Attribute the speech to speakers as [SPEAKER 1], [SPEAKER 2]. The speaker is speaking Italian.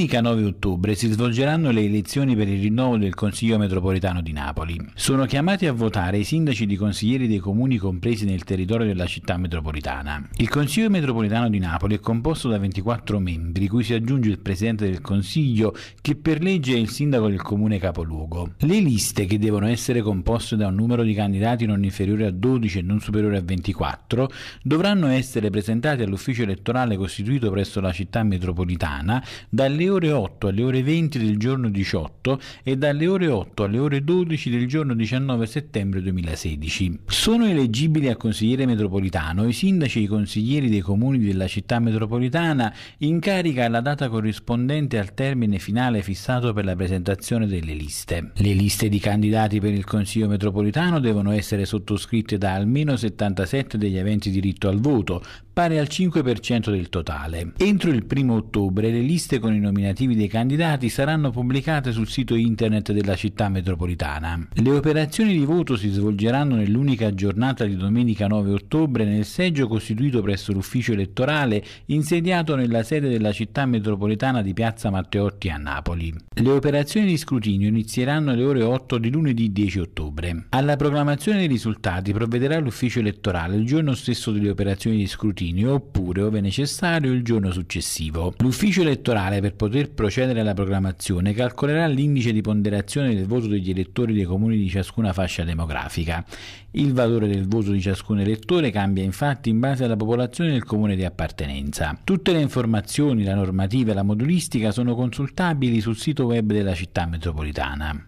[SPEAKER 1] Domenica 9 ottobre si svolgeranno le elezioni per il rinnovo del Consiglio metropolitano di Napoli. Sono chiamati a votare i sindaci di consiglieri dei comuni compresi nel territorio della città metropolitana. Il Consiglio metropolitano di Napoli è composto da 24 membri, cui si aggiunge il Presidente del Consiglio, che per legge è il sindaco del comune capoluogo. Le liste, che devono essere composte da un numero di candidati non inferiore a 12 e non superiore a 24, dovranno essere presentate all'ufficio elettorale costituito presso la città metropolitana dalle ore 8 alle ore 20 del giorno 18 e dalle ore 8 alle ore 12 del giorno 19 settembre 2016. Sono eleggibili a consigliere metropolitano i sindaci e i consiglieri dei comuni della città metropolitana in carica alla data corrispondente al termine finale fissato per la presentazione delle liste. Le liste di candidati per il Consiglio metropolitano devono essere sottoscritte da almeno 77 degli aventi diritto al voto, pari al 5% del totale. Entro il 1 ottobre le liste con i nominati nominativi dei candidati saranno pubblicate sul sito internet della città metropolitana. Le operazioni di voto si svolgeranno nell'unica giornata di domenica 9 ottobre nel seggio costituito presso l'ufficio elettorale insediato nella sede della città metropolitana di Piazza Matteotti a Napoli. Le operazioni di scrutinio inizieranno alle ore 8 di lunedì 10 ottobre. Alla proclamazione dei risultati provvederà l'ufficio elettorale il giorno stesso delle operazioni di scrutinio oppure, ove necessario, il giorno successivo. L'ufficio elettorale per poter poter procedere alla programmazione calcolerà l'indice di ponderazione del voto degli elettori dei comuni di ciascuna fascia demografica. Il valore del voto di ciascun elettore cambia infatti in base alla popolazione del comune di appartenenza. Tutte le informazioni, la normativa e la modulistica sono consultabili sul sito web della città metropolitana.